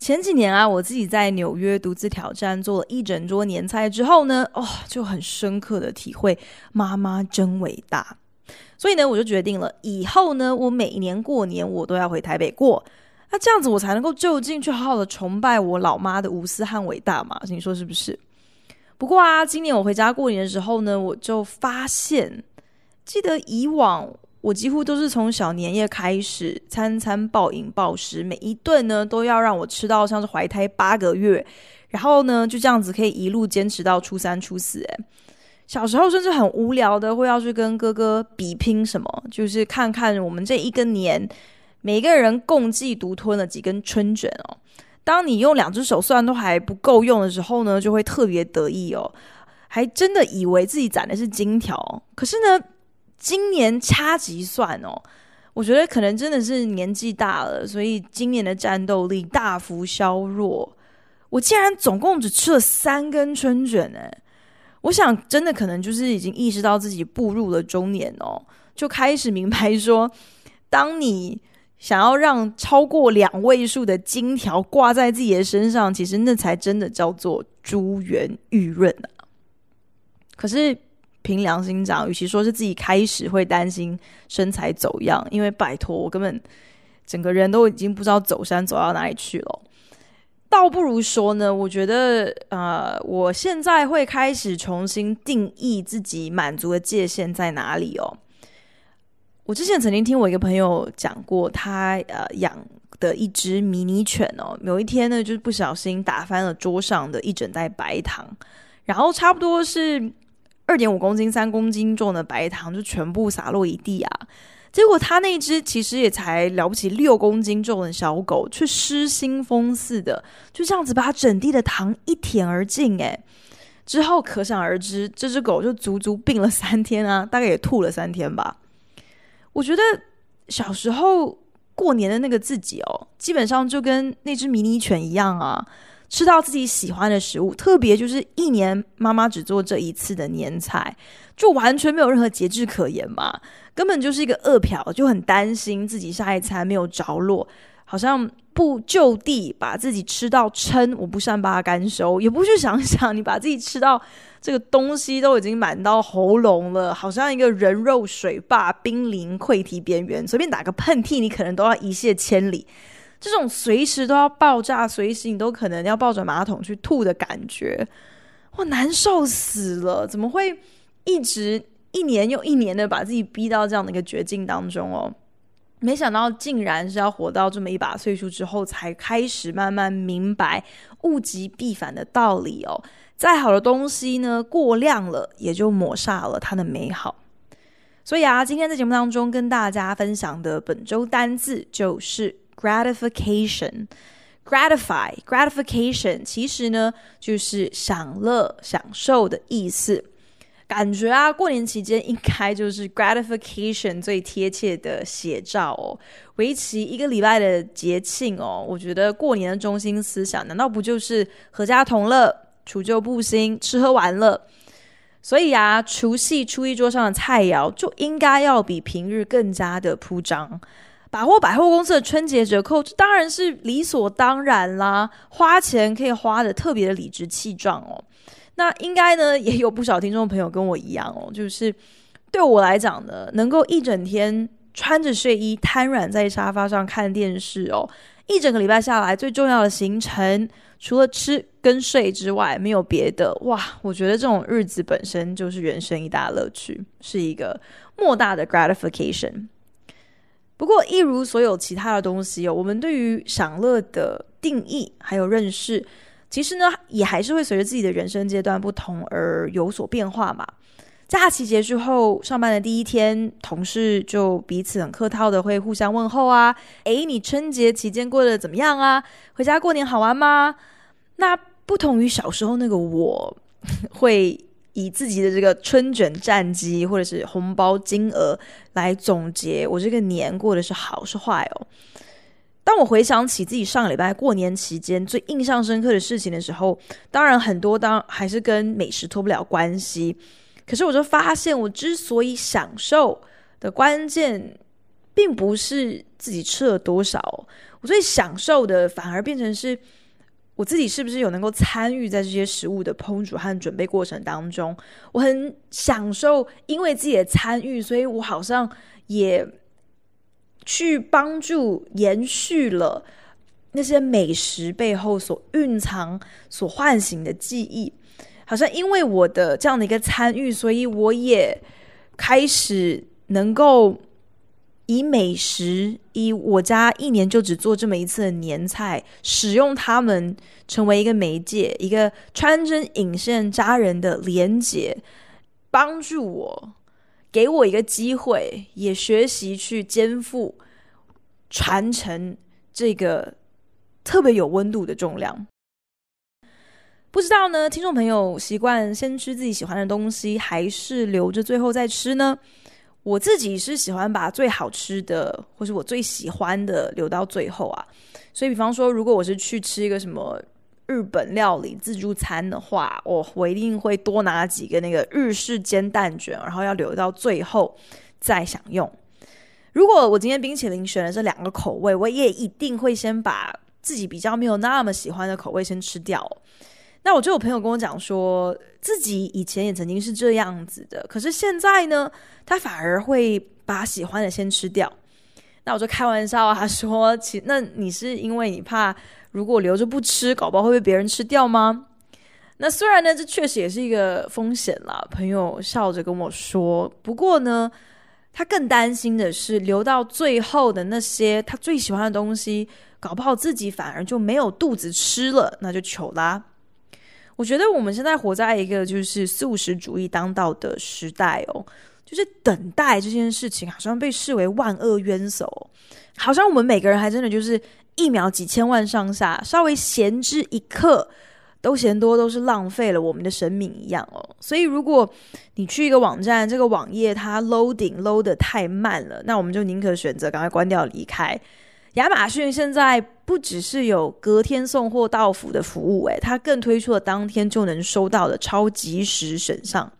前几年啊，我自己在纽约独自挑战做了一整桌年菜之后呢，哦，就很深刻的体会妈妈真伟大。所以呢，我就决定了以后呢，我每年过年我都要回台北过，那这样子我才能够就近去好好的崇拜我老妈的无私和伟大嘛。你说是不是？不过啊，今年我回家过年的时候呢，我就发现，记得以往。我几乎都是从小年夜开始，餐餐暴饮暴食，每一顿呢都要让我吃到像是怀胎八个月，然后呢就这样子可以一路坚持到初三初四。哎，小时候甚至很无聊的会要去跟哥哥比拼什么，就是看看我们这一根年，每个人共计独吞了几根春卷哦。当你用两只手算都还不够用的时候呢，就会特别得意哦，还真的以为自己攒的是金条，可是呢。今年掐级算哦，我觉得可能真的是年纪大了，所以今年的战斗力大幅削弱。我竟然总共只吃了三根春卷哎！我想真的可能就是已经意识到自己步入了中年哦，就开始明白说，当你想要让超过两位数的金条挂在自己的身上，其实那才真的叫做珠圆玉润啊。可是。凭良心讲，与其说是自己开始会担心身材走样，因为拜托，我根本整个人都已经不知道走山走到哪里去了，倒不如说呢，我觉得呃，我现在会开始重新定义自己满足的界限在哪里哦。我之前曾经听我一个朋友讲过，他呃养的一只迷你犬哦，有一天呢，就是不小心打翻了桌上的一整袋白糖，然后差不多是。二点五公斤、三公斤重的白糖就全部洒落一地啊！结果他那只其实也才了不起六公斤重的小狗，却失心疯似的，就这样子把整地的糖一舔而尽。哎，之后可想而知，这只狗就足足病了三天啊，大概也吐了三天吧。我觉得小时候过年的那个自己哦，基本上就跟那只迷你犬一样啊。吃到自己喜欢的食物，特别就是一年妈妈只做这一次的年菜，就完全没有任何节制可言嘛，根本就是一个饿嫖，就很担心自己下一餐没有着落，好像不就地把自己吃到撑，我不善罢甘休，也不去想想你把自己吃到这个东西都已经满到喉咙了，好像一个人肉水坝濒临溃堤边缘，随便打个喷嚏，你可能都要一泻千里。这种随时都要爆炸、随时你都可能要抱著马桶去吐的感觉，我难受死了！怎么会一直一年又一年的把自己逼到这样的一个绝境当中哦？没想到竟然是要活到这么一把岁数之后，才开始慢慢明白物极必反的道理哦。再好的东西呢，过量了也就抹煞了它的美好。所以啊，今天在节目当中跟大家分享的本周单字就是。Gratification, gratify, gratification，其实呢就是享乐、享受的意思。感觉啊，过年期间应该就是 gratification 最贴切的写照哦。为期一个礼拜的节庆哦，我觉得过年的中心思想难道不就是合家同乐、除旧布新、吃喝玩乐？所以啊，除夕初一桌上的菜肴就应该要比平日更加的铺张。百货百货公司的春节折扣，这当然是理所当然啦。花钱可以花的特别的理直气壮哦。那应该呢也有不少听众朋友跟我一样哦，就是对我来讲呢，能够一整天穿着睡衣瘫软在沙发上看电视哦，一整个礼拜下来最重要的行程，除了吃跟睡之外没有别的哇。我觉得这种日子本身就是人生一大乐趣，是一个莫大的 gratification。不过，一如所有其他的东西，我们对于享乐的定义还有认识，其实呢，也还是会随着自己的人生阶段不同而有所变化嘛。假期结束后上班的第一天，同事就彼此很客套的会互相问候啊，诶，你春节期间过得怎么样啊？回家过年好玩吗？那不同于小时候那个我，会。以自己的这个春卷战绩，或者是红包金额来总结我这个年过的是好是坏哦。当我回想起自己上个礼拜过年期间最印象深刻的事情的时候，当然很多当还是跟美食脱不了关系。可是我就发现，我之所以享受的关键，并不是自己吃了多少，我最享受的反而变成是。我自己是不是有能够参与在这些食物的烹煮和准备过程当中？我很享受，因为自己的参与，所以我好像也去帮助延续了那些美食背后所蕴藏、所唤醒的记忆。好像因为我的这样的一个参与，所以我也开始能够。以美食，以我家一年就只做这么一次的年菜，使用他们成为一个媒介，一个穿针引线扎人的连接，帮助我，给我一个机会，也学习去肩负、传承这个特别有温度的重量。不知道呢，听众朋友习惯先吃自己喜欢的东西，还是留着最后再吃呢？我自己是喜欢把最好吃的，或是我最喜欢的留到最后啊。所以，比方说，如果我是去吃一个什么日本料理自助餐的话，我一定会多拿几个那个日式煎蛋卷，然后要留到最后再享用。如果我今天冰淇淋选了这两个口味，我也一定会先把自己比较没有那么喜欢的口味先吃掉。那我就有朋友跟我讲说，自己以前也曾经是这样子的，可是现在呢，他反而会把喜欢的先吃掉。那我就开玩笑啊，说其那你是因为你怕如果留着不吃，搞不好会被别人吃掉吗？那虽然呢，这确实也是一个风险了。朋友笑着跟我说，不过呢，他更担心的是留到最后的那些他最喜欢的东西，搞不好自己反而就没有肚子吃了，那就糗啦。我觉得我们现在活在一个就是素食主义当道的时代哦，就是等待这件事情好像被视为万恶源首，好像我们每个人还真的就是一秒几千万上下，稍微闲之一刻都嫌多都是浪费了我们的生命一样哦。所以如果你去一个网站，这个网页它 loading load 太慢了，那我们就宁可选择赶快关掉离开。亚马逊现在不只是有隔天送货到府的服务，诶，它更推出了当天就能收到的超及时省上。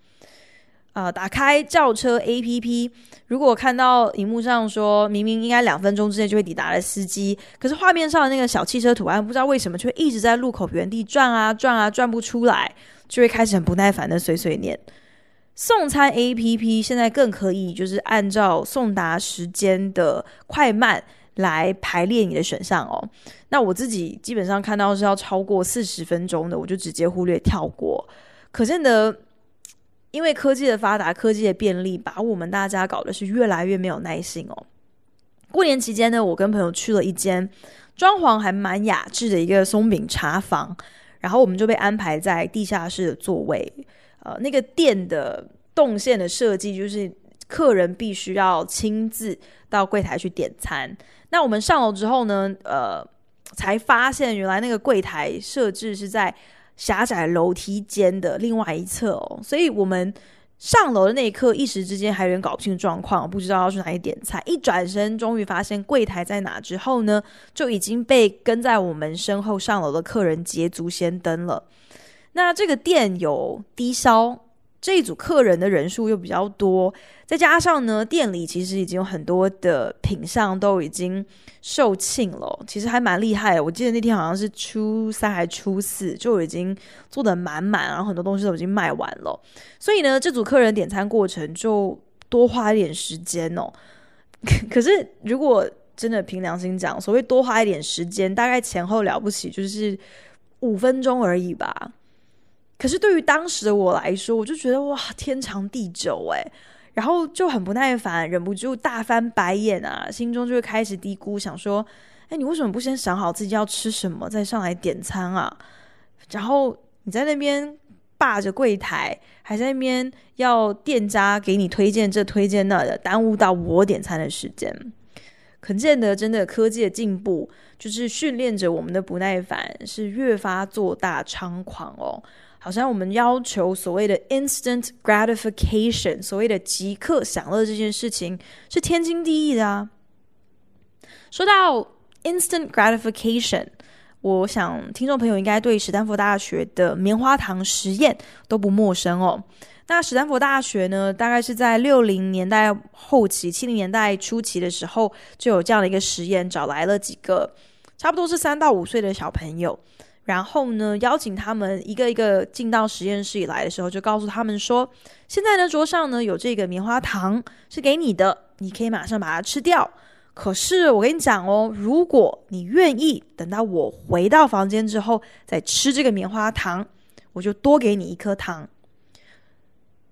啊，打开叫车 APP，如果看到荧幕上说明明应该两分钟之内就会抵达的司机，可是画面上的那个小汽车图案，不知道为什么却一直在路口原地转啊转啊转不出来，就会开始很不耐烦的碎碎念。送餐 APP 现在更可以就是按照送达时间的快慢。来排列你的选项哦。那我自己基本上看到是要超过四十分钟的，我就直接忽略跳过。可见的，因为科技的发达，科技的便利，把我们大家搞的是越来越没有耐心哦。过年期间呢，我跟朋友去了一间装潢还蛮雅致的一个松饼茶房，然后我们就被安排在地下室的座位。呃，那个店的动线的设计，就是客人必须要亲自到柜台去点餐。那我们上楼之后呢？呃，才发现原来那个柜台设置是在狭窄楼梯间的另外一侧哦。所以我们上楼的那一刻，一时之间还有点搞不清状况，不知道要去哪里点菜。一转身，终于发现柜台在哪之后呢，就已经被跟在我们身后上楼的客人捷足先登了。那这个店有低烧。这一组客人的人数又比较多，再加上呢，店里其实已经有很多的品相都已经售罄了，其实还蛮厉害。我记得那天好像是初三还初四，就已经做的满满，然后很多东西都已经卖完了。所以呢，这组客人点餐过程就多花一点时间哦。可是如果真的凭良心讲，所谓多花一点时间，大概前后了不起就是五分钟而已吧。可是对于当时的我来说，我就觉得哇，天长地久哎，然后就很不耐烦，忍不住大翻白眼啊，心中就会开始嘀咕，想说，哎，你为什么不先想好自己要吃什么再上来点餐啊？然后你在那边霸着柜台，还在那边要店家给你推荐这推荐那的，耽误到我点餐的时间，可见得真的科技的进步就是训练着我们的不耐烦，是越发做大猖狂哦。好像我们要求所谓的 instant gratification，所谓的即刻享乐这件事情是天经地义的啊。说到 instant gratification，我想听众朋友应该对史丹佛大学的棉花糖实验都不陌生哦。那史丹佛大学呢，大概是在六零年代后期、七零年代初期的时候，就有这样的一个实验，找来了几个差不多是三到五岁的小朋友。然后呢，邀请他们一个一个进到实验室以来的时候，就告诉他们说：“现在呢，桌上呢有这个棉花糖是给你的，你可以马上把它吃掉。可是我跟你讲哦，如果你愿意等到我回到房间之后再吃这个棉花糖，我就多给你一颗糖。”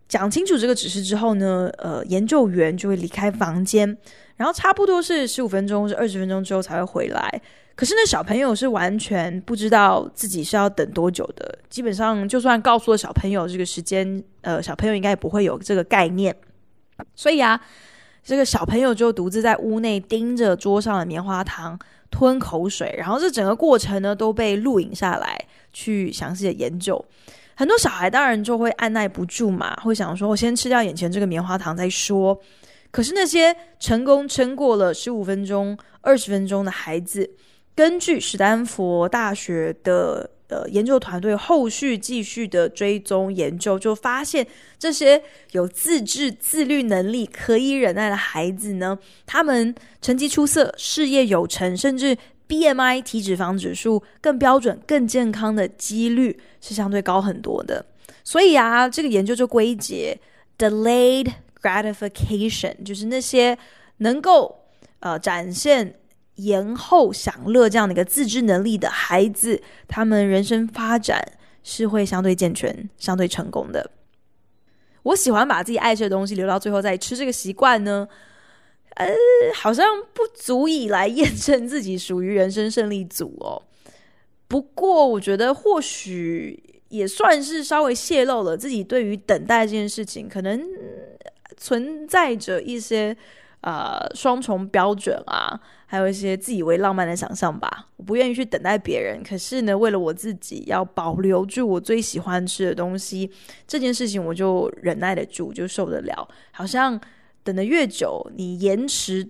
讲清楚这个指示之后呢，呃，研究员就会离开房间，然后差不多是十五分钟、是二十分钟之后才会回来。可是那小朋友是完全不知道自己是要等多久的。基本上就算告诉了小朋友这个时间，呃，小朋友应该也不会有这个概念。所以啊，这个小朋友就独自在屋内盯着桌上的棉花糖，吞口水，然后这整个过程呢都被录影下来，去详细的研究。很多小孩当然就会按耐不住嘛，会想说：“我先吃掉眼前这个棉花糖再说。”可是那些成功撑过了十五分钟、二十分钟的孩子，根据史丹佛大学的呃研究团队后续继续的追踪研究，就发现这些有自制、自律能力、可以忍耐的孩子呢，他们成绩出色、事业有成，甚至。BMI 体脂肪指数更标准、更健康的几率是相对高很多的。所以啊，这个研究就归结 delayed gratification，就是那些能够呃展现延后享乐这样的一个自制能力的孩子，他们人生发展是会相对健全、相对成功的。我喜欢把自己爱吃的东西留到最后再吃这个习惯呢。呃，好像不足以来验证自己属于人生胜利组哦。不过，我觉得或许也算是稍微泄露了自己对于等待这件事情，可能存在着一些呃双重标准啊，还有一些自以为浪漫的想象吧。我不愿意去等待别人，可是呢，为了我自己要保留住我最喜欢吃的东西这件事情，我就忍耐得住，就受得了，好像。等的越久，你延迟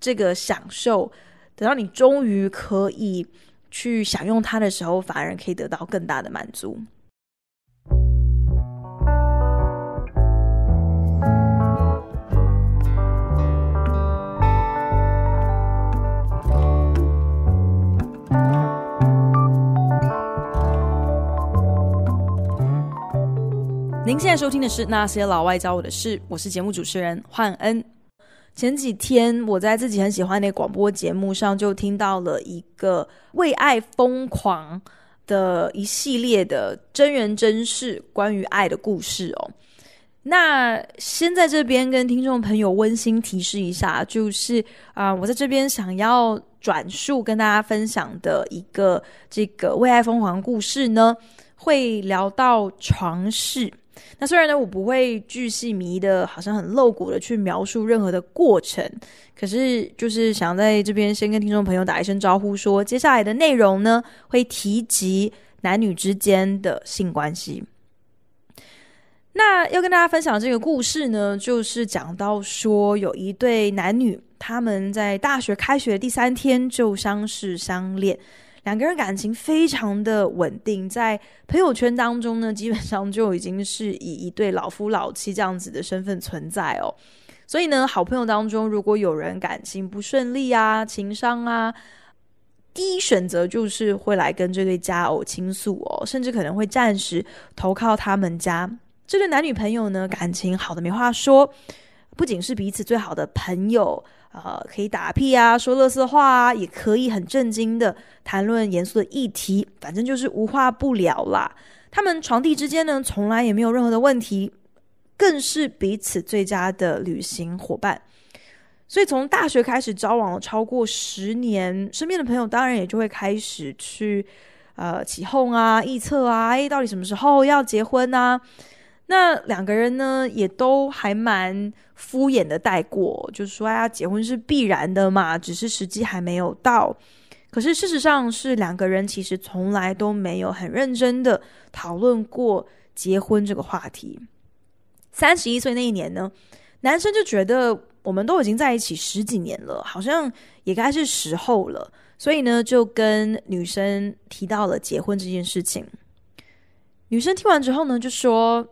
这个享受，等到你终于可以去享用它的时候，反而可以得到更大的满足。您现在收听的是《那些老外教我的事》，我是节目主持人幻恩。前几天我在自己很喜欢的广播节目上就听到了一个为爱疯狂的一系列的真人真事，关于爱的故事哦。那先在这边跟听众朋友温馨提示一下，就是啊，我在这边想要转述跟大家分享的一个这个为爱疯狂故事呢，会聊到床事。那虽然呢，我不会巨细迷的，好像很露骨的去描述任何的过程，可是就是想在这边先跟听众朋友打一声招呼，说接下来的内容呢会提及男女之间的性关系。那要跟大家分享这个故事呢，就是讲到说有一对男女，他们在大学开学第三天就相识相恋。两个人感情非常的稳定，在朋友圈当中呢，基本上就已经是以一对老夫老妻这样子的身份存在哦。所以呢，好朋友当中如果有人感情不顺利啊、情商啊，第一选择就是会来跟这对家偶倾诉哦，甚至可能会暂时投靠他们家。这对男女朋友呢，感情好的没话说。不仅是彼此最好的朋友，呃，可以打屁啊，说乐色话啊，也可以很正经的谈论严肃的议题，反正就是无话不聊啦。他们床弟之间呢，从来也没有任何的问题，更是彼此最佳的旅行伙伴。所以从大学开始交往了超过十年，身边的朋友当然也就会开始去呃起哄啊、臆测啊，哎，到底什么时候要结婚呢？那两个人呢，也都还蛮敷衍的带过，就是说，哎呀，结婚是必然的嘛，只是时机还没有到。可是事实上是，两个人其实从来都没有很认真的讨论过结婚这个话题。三十一岁那一年呢，男生就觉得我们都已经在一起十几年了，好像也该是时候了，所以呢，就跟女生提到了结婚这件事情。女生听完之后呢，就说。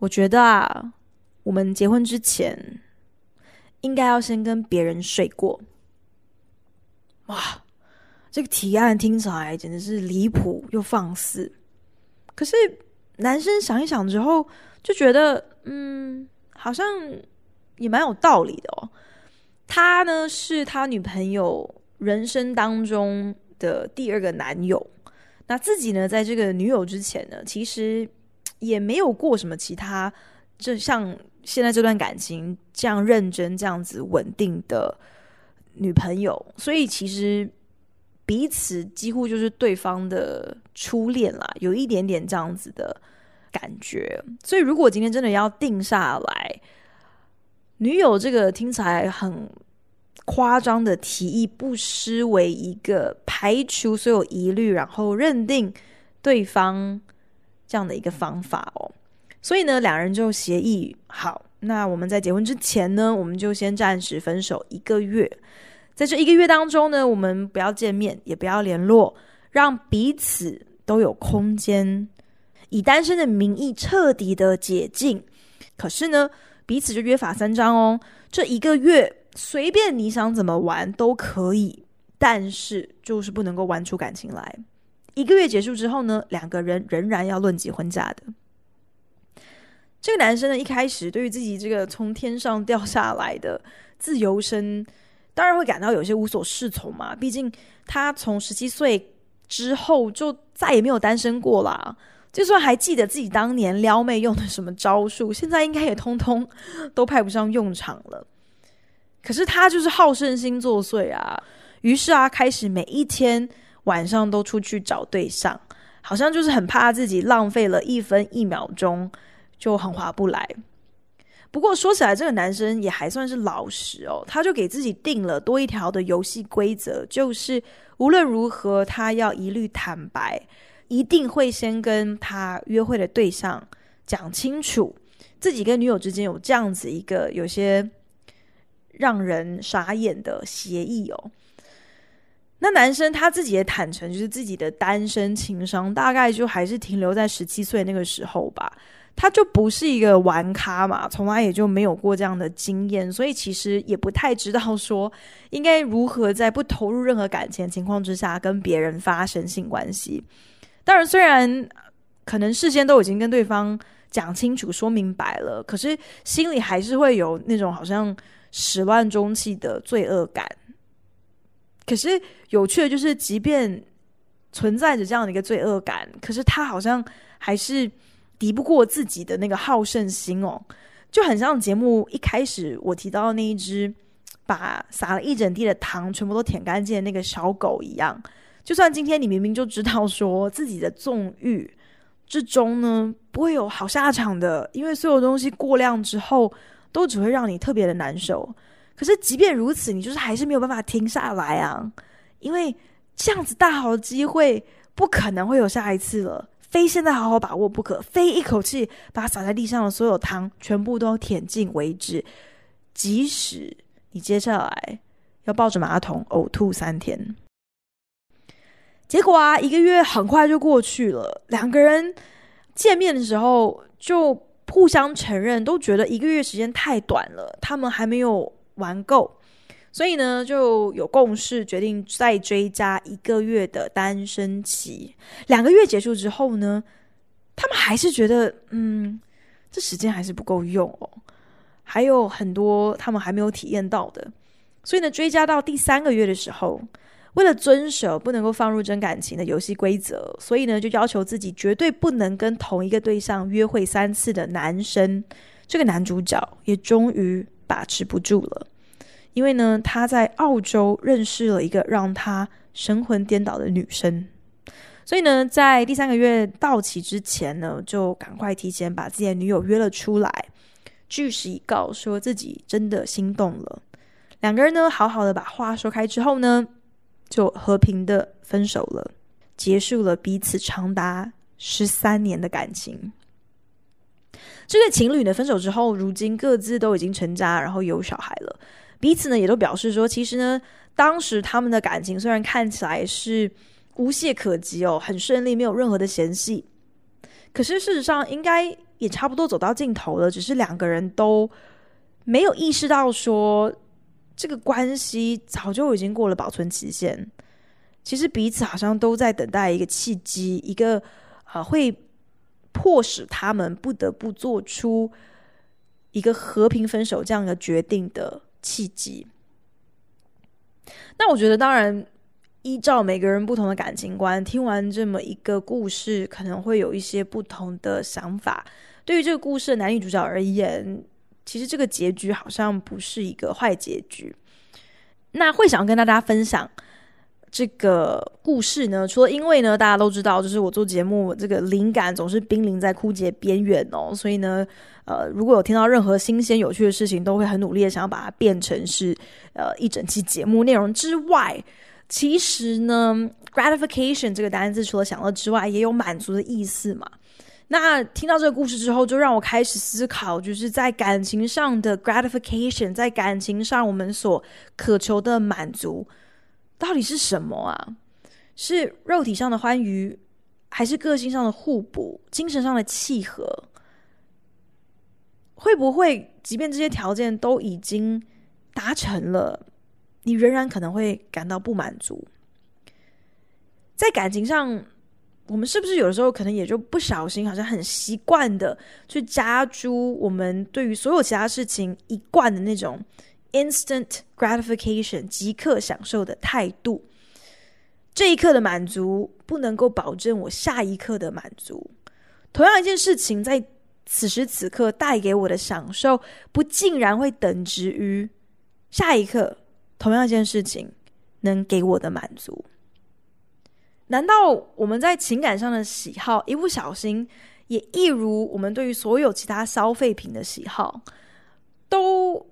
我觉得啊，我们结婚之前应该要先跟别人睡过。哇，这个提案听起来简直是离谱又放肆。可是男生想一想之后就觉得，嗯，好像也蛮有道理的哦。他呢是他女朋友人生当中的第二个男友，那自己呢在这个女友之前呢，其实。也没有过什么其他，就像现在这段感情这样认真、这样子稳定的女朋友，所以其实彼此几乎就是对方的初恋啦，有一点点这样子的感觉。所以如果今天真的要定下来，女友这个听起来很夸张的提议，不失为一个排除所有疑虑，然后认定对方。这样的一个方法哦，所以呢，两人就协议好，那我们在结婚之前呢，我们就先暂时分手一个月，在这一个月当中呢，我们不要见面，也不要联络，让彼此都有空间，以单身的名义彻底的解禁。可是呢，彼此就约法三章哦，这一个月随便你想怎么玩都可以，但是就是不能够玩出感情来。一个月结束之后呢，两个人仍然要论及婚嫁的。这个男生呢，一开始对于自己这个从天上掉下来的自由身，当然会感到有些无所适从嘛。毕竟他从十七岁之后就再也没有单身过啦。就算还记得自己当年撩妹用的什么招数，现在应该也通通都派不上用场了。可是他就是好胜心作祟啊，于是啊，开始每一天。晚上都出去找对象，好像就是很怕自己浪费了一分一秒钟，就很划不来。不过说起来，这个男生也还算是老实哦，他就给自己定了多一条的游戏规则，就是无论如何他要一律坦白，一定会先跟他约会的对象讲清楚，自己跟女友之间有这样子一个有些让人傻眼的协议哦。那男生他自己也坦诚，就是自己的单身情商大概就还是停留在十七岁那个时候吧。他就不是一个玩咖嘛，从来也就没有过这样的经验，所以其实也不太知道说应该如何在不投入任何感情情况之下跟别人发生性关系。当然，虽然可能事先都已经跟对方讲清楚、说明白了，可是心里还是会有那种好像始乱终弃的罪恶感。可是有趣的，就是即便存在着这样的一个罪恶感，可是他好像还是敌不过自己的那个好胜心哦，就很像节目一开始我提到那一只把撒了一整地的糖全部都舔干净的那个小狗一样。就算今天你明明就知道说自己的纵欲之中呢不会有好下场的，因为所有东西过量之后都只会让你特别的难受。可是，即便如此，你就是还是没有办法停下来啊！因为这样子大好的机会不可能会有下一次了，非现在好好把握不可，非一口气把洒在地上的所有糖全部都舔尽为止。即使你接下来要抱着马桶呕吐三天，结果啊，一个月很快就过去了。两个人见面的时候就互相承认，都觉得一个月时间太短了，他们还没有。玩够，所以呢就有共识，决定再追加一个月的单身期。两个月结束之后呢，他们还是觉得，嗯，这时间还是不够用哦，还有很多他们还没有体验到的。所以呢，追加到第三个月的时候，为了遵守不能够放入真感情的游戏规则，所以呢就要求自己绝对不能跟同一个对象约会三次的男生。这个男主角也终于。把持不住了，因为呢，他在澳洲认识了一个让他神魂颠倒的女生，所以呢，在第三个月到期之前呢，就赶快提前把自己的女友约了出来，据实以告，说自己真的心动了。两个人呢，好好的把话说开之后呢，就和平的分手了，结束了彼此长达十三年的感情。这对情侣呢，分手之后，如今各自都已经成家，然后有小孩了。彼此呢，也都表示说，其实呢，当时他们的感情虽然看起来是无懈可击哦，很顺利，没有任何的嫌隙，可是事实上应该也差不多走到尽头了。只是两个人都没有意识到，说这个关系早就已经过了保存期限。其实彼此好像都在等待一个契机，一个啊会。迫使他们不得不做出一个和平分手这样一个决定的契机。那我觉得，当然依照每个人不同的感情观，听完这么一个故事，可能会有一些不同的想法。对于这个故事的男女主角而言，其实这个结局好像不是一个坏结局。那会想要跟大家分享。这个故事呢，除了因为呢，大家都知道，就是我做节目这个灵感总是濒临在枯竭边缘哦，所以呢，呃，如果有听到任何新鲜有趣的事情，都会很努力的想要把它变成是，呃，一整期节目内容之外，其实呢，gratification 这个单字除了享乐之外，也有满足的意思嘛。那听到这个故事之后，就让我开始思考，就是在感情上的 gratification，在感情上我们所渴求的满足。到底是什么啊？是肉体上的欢愉，还是个性上的互补，精神上的契合？会不会，即便这些条件都已经达成了，你仍然可能会感到不满足？在感情上，我们是不是有的时候可能也就不小心，好像很习惯的去加诸我们对于所有其他事情一贯的那种？instant gratification 即刻享受的态度，这一刻的满足不能够保证我下一刻的满足。同样一件事情在此时此刻带给我的享受，不竟然会等值于下一刻同样一件事情能给我的满足？难道我们在情感上的喜好，一不小心也一如我们对于所有其他消费品的喜好，都？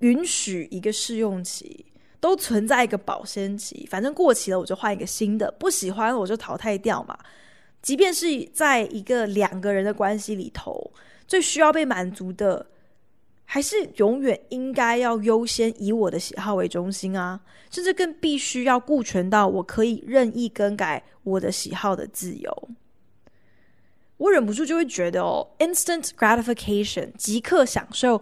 允许一个试用期，都存在一个保鲜期，反正过期了我就换一个新的，不喜欢我就淘汰掉嘛。即便是在一个两个人的关系里头，最需要被满足的，还是永远应该要优先以我的喜好为中心啊，甚至更必须要顾全到我可以任意更改我的喜好的自由。我忍不住就会觉得哦，instant gratification 即刻享受。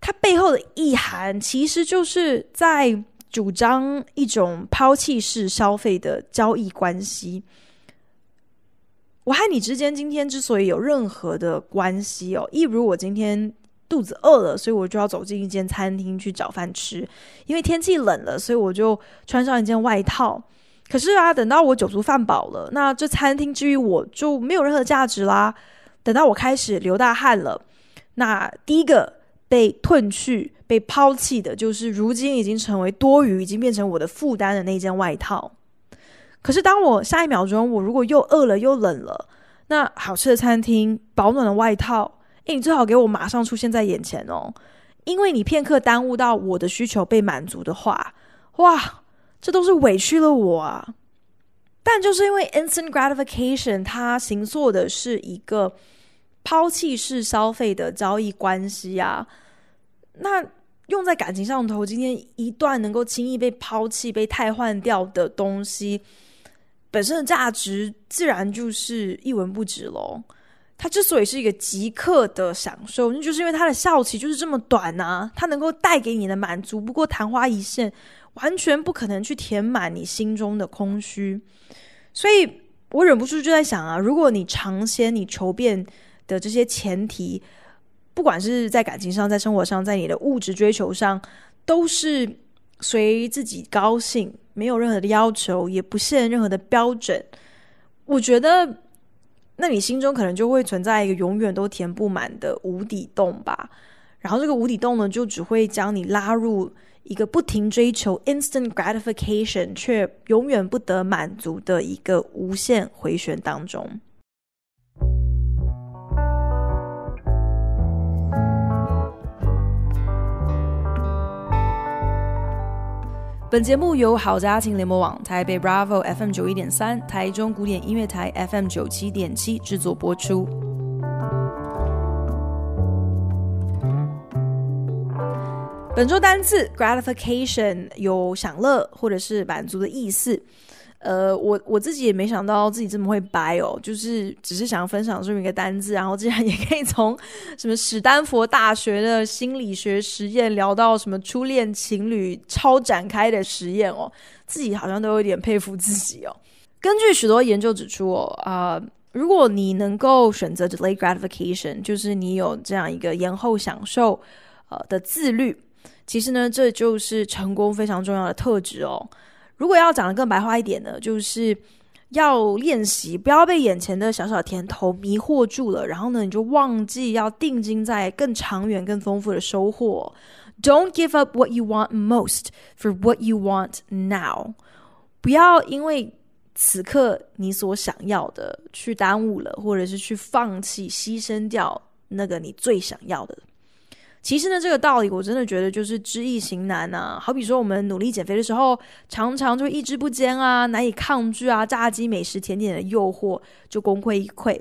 它背后的意涵，其实就是在主张一种抛弃式消费的交易关系。我和你之间，今天之所以有任何的关系哦，一如我今天肚子饿了，所以我就要走进一间餐厅去找饭吃；因为天气冷了，所以我就穿上一件外套。可是啊，等到我酒足饭饱了，那这餐厅之于我就没有任何价值啦。等到我开始流大汗了，那第一个。被褪去、被抛弃的，就是如今已经成为多余、已经变成我的负担的那件外套。可是，当我下一秒钟，我如果又饿了、又冷了，那好吃的餐厅、保暖的外套，诶，你最好给我马上出现在眼前哦！因为你片刻耽误到我的需求被满足的话，哇，这都是委屈了我。啊！但就是因为 instant gratification，它行做的是一个。抛弃式消费的交易关系啊，那用在感情上头，今天一段能够轻易被抛弃、被替换掉的东西，本身的价值自然就是一文不值喽。它之所以是一个即刻的享受，那就是因为它的效期就是这么短呐。它能够带给你的满足，不过昙花一现，完全不可能去填满你心中的空虚。所以我忍不住就在想啊，如果你尝鲜，你求变。的这些前提，不管是在感情上、在生活上、在你的物质追求上，都是随自己高兴，没有任何的要求，也不限任何的标准。我觉得，那你心中可能就会存在一个永远都填不满的无底洞吧。然后，这个无底洞呢，就只会将你拉入一个不停追求 instant gratification 却永远不得满足的一个无限回旋当中。本节目由好家庭联盟网、台北 Bravo FM 九一点三、台中古典音乐台 FM 九七点七制作播出。本周单次 gratification 有享乐或者是满足的意思。呃，我我自己也没想到自己这么会掰哦，就是只是想分享这么一个单字，然后竟然也可以从什么史丹佛大学的心理学实验聊到什么初恋情侣超展开的实验哦，自己好像都有点佩服自己哦。根据许多研究指出哦，啊，如果你能够选择 delay gratification，就是你有这样一个延后享受呃的自律，其实呢，这就是成功非常重要的特质哦。如果要讲的更白话一点呢，就是要练习，不要被眼前的小小甜头迷惑住了，然后呢，你就忘记要定睛在更长远、更丰富的收获。Don't give up what you want most for what you want now。不要因为此刻你所想要的去耽误了，或者是去放弃、牺牲掉那个你最想要的。其实呢，这个道理我真的觉得就是知易行难啊。好比说，我们努力减肥的时候，常常就意志不坚啊，难以抗拒啊，炸鸡、美食、甜点的诱惑就功亏一篑。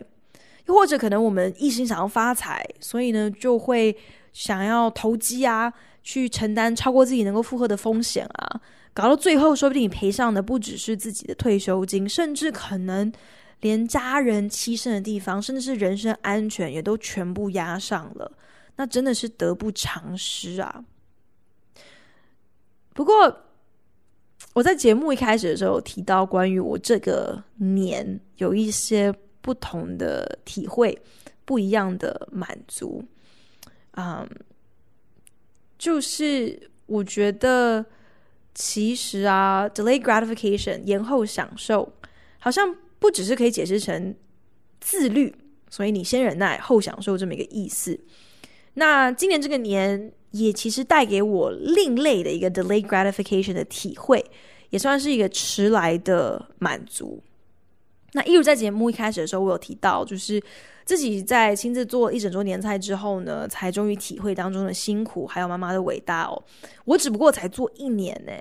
又或者可能我们一心想要发财，所以呢，就会想要投机啊，去承担超过自己能够负荷的风险啊，搞到最后，说不定你赔上的不只是自己的退休金，甚至可能连家人栖身的地方，甚至是人身安全也都全部压上了。那真的是得不偿失啊！不过我在节目一开始的时候提到关于我这个年有一些不同的体会，不一样的满足。嗯，就是我觉得其实啊，delay gratification 延后享受，好像不只是可以解释成自律，所以你先忍耐后享受这么一个意思。那今年这个年也其实带给我另类的一个 delay gratification 的体会，也算是一个迟来的满足。那一如在节目一开始的时候，我有提到，就是自己在亲自做一整桌年菜之后呢，才终于体会当中的辛苦，还有妈妈的伟大哦。我只不过才做一年呢，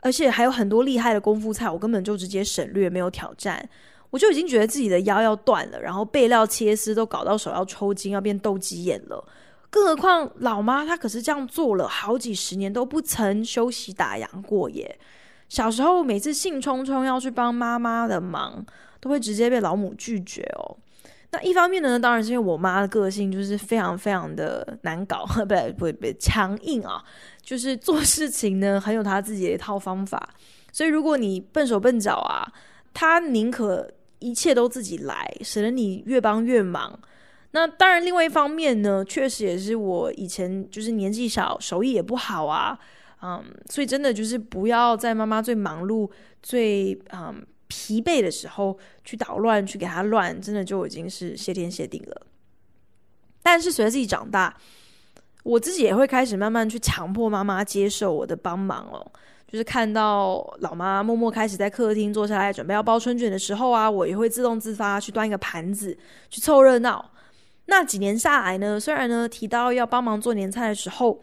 而且还有很多厉害的功夫菜，我根本就直接省略，没有挑战，我就已经觉得自己的腰要断了，然后备料切丝都搞到手要抽筋，要变斗鸡眼了。更何况，老妈她可是这样做了好几十年都不曾休息打烊过耶。小时候每次兴冲冲要去帮妈妈的忙，都会直接被老母拒绝哦。那一方面呢，当然是因为我妈的个性就是非常非常的难搞，不不不强硬啊，就是做事情呢很有她自己的一套方法。所以如果你笨手笨脚啊，她宁可一切都自己来，省得你越帮越忙。那当然，另外一方面呢，确实也是我以前就是年纪小，手艺也不好啊，嗯，所以真的就是不要在妈妈最忙碌、最嗯疲惫的时候去捣乱，去给她乱，真的就已经是谢天谢地了。但是随着自己长大，我自己也会开始慢慢去强迫妈妈接受我的帮忙哦。就是看到老妈默默开始在客厅坐下来准备要包春卷的时候啊，我也会自动自发去端一个盘子去凑热闹。那几年下来呢，虽然呢提到要帮忙做年菜的时候，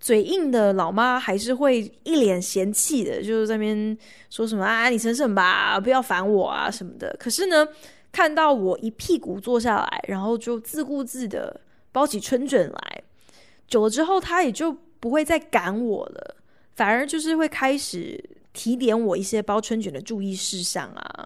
嘴硬的老妈还是会一脸嫌弃的，就是这边说什么啊，你省省吧，不要烦我啊什么的。可是呢，看到我一屁股坐下来，然后就自顾自的包起春卷来，久了之后，他也就不会再赶我了，反而就是会开始提点我一些包春卷的注意事项啊。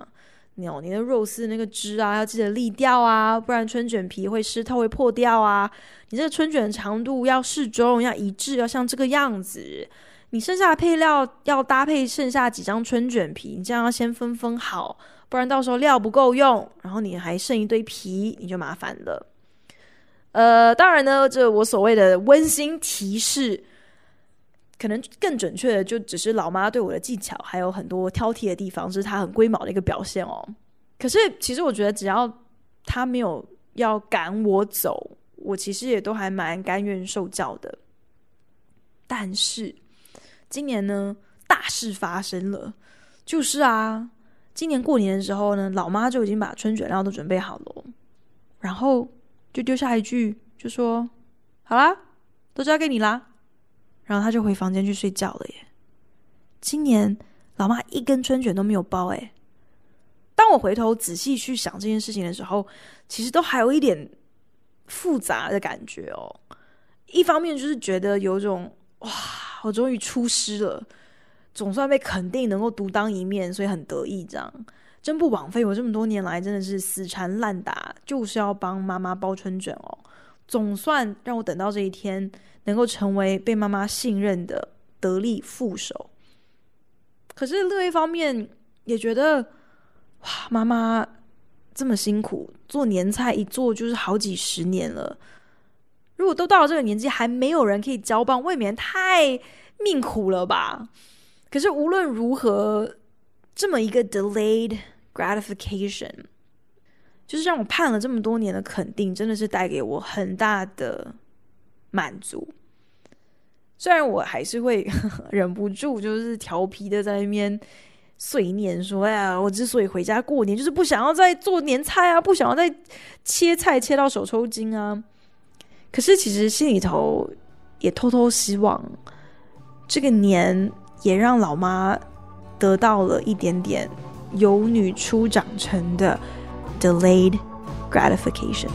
哦，你的肉丝那个汁啊，要记得沥掉啊，不然春卷皮会湿透会破掉啊。你这个春卷长度要适中，要一致，要像这个样子。你剩下的配料要搭配剩下几张春卷皮，你这样要先分分好，不然到时候料不够用，然后你还剩一堆皮，你就麻烦了。呃，当然呢，这我所谓的温馨提示。可能更准确的，就只是老妈对我的技巧还有很多挑剔的地方，是她很龟毛的一个表现哦。可是其实我觉得，只要她没有要赶我走，我其实也都还蛮甘愿受教的。但是今年呢，大事发生了，就是啊，今年过年的时候呢，老妈就已经把春卷料都准备好了，然后就丢下一句，就说：“好啦，都交给你啦。”然后他就回房间去睡觉了耶。今年老妈一根春卷都没有包哎。当我回头仔细去想这件事情的时候，其实都还有一点复杂的感觉哦。一方面就是觉得有种哇，我终于出师了，总算被肯定能够独当一面，所以很得意这样，真不枉费我这么多年来真的是死缠烂打，就是要帮妈妈包春卷哦。总算让我等到这一天，能够成为被妈妈信任的得力副手。可是另一方面也觉得，哇，妈妈这么辛苦做年菜，一做就是好几十年了。如果都到了这个年纪，还没有人可以交棒，未免太命苦了吧？可是无论如何，这么一个 delayed gratification。就是让我盼了这么多年的肯定，真的是带给我很大的满足。虽然我还是会 忍不住，就是调皮的在那边碎念说：“哎呀，我之所以回家过年，就是不想要再做年菜啊，不想要再切菜切到手抽筋啊。”可是其实心里头也偷偷希望，这个年也让老妈得到了一点点由女初长成的。Delayed gratification。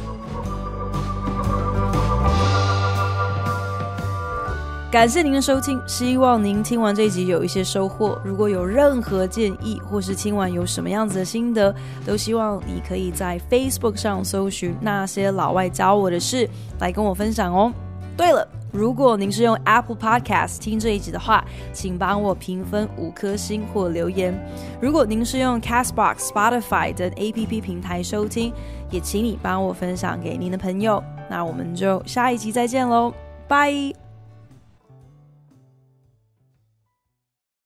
感谢您的收听，希望您听完这一集有一些收获。如果有任何建议，或是听完有什么样子的心得，都希望你可以在 Facebook 上搜寻那些老外教我的事，来跟我分享哦。对了。如果您是用 Apple Podcast 听这一集的话，请帮我评分五颗星或留言。如果您是用 Castbox、Spotify 等 A P P 平台收听，也请你帮我分享给您的朋友。那我们就下一集再见喽，拜。